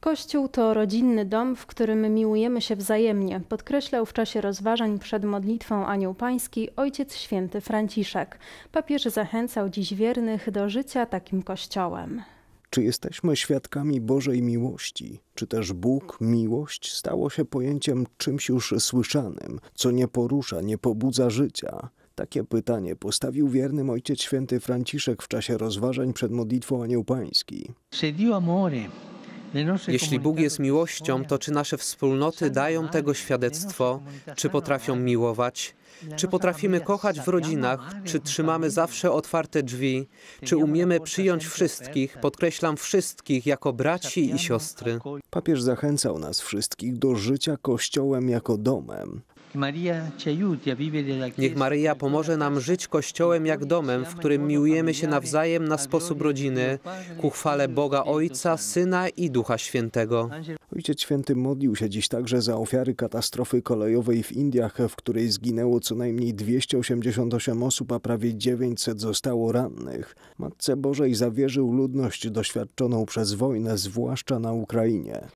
Kościół to rodzinny dom, w którym miłujemy się wzajemnie, podkreślał w czasie rozważań przed modlitwą Anioł Pański Ojciec Święty Franciszek. Papież zachęcał dziś wiernych do życia takim kościołem. Czy jesteśmy świadkami Bożej miłości? Czy też Bóg, miłość, stało się pojęciem czymś już słyszanym, co nie porusza, nie pobudza życia? Takie pytanie postawił wiernym ojciec święty Franciszek w czasie rozważań przed modlitwą Anioł Pański. Se Dio amore jeśli Bóg jest miłością, to czy nasze wspólnoty dają tego świadectwo, czy potrafią miłować? Czy potrafimy kochać w no, rodzinach? No, Czy no, trzymamy zawsze otwarte drzwi? Czy umiemy przyjąć wszystkich, podkreślam wszystkich, jako braci i siostry? Papież zachęcał nas wszystkich do życia Kościołem jako domem. Niech Maryja pomoże nam żyć Kościołem jak domem, w którym miłujemy się nawzajem na sposób rodziny, ku chwale Boga Ojca, Syna i Ducha Świętego. Ojciec Święty modlił się dziś także za ofiary katastrofy kolejowej w Indiach, w której zginęło co najmniej 288 osób, a prawie 900 zostało rannych. Matce Bożej zawierzył ludność doświadczoną przez wojnę, zwłaszcza na Ukrainie.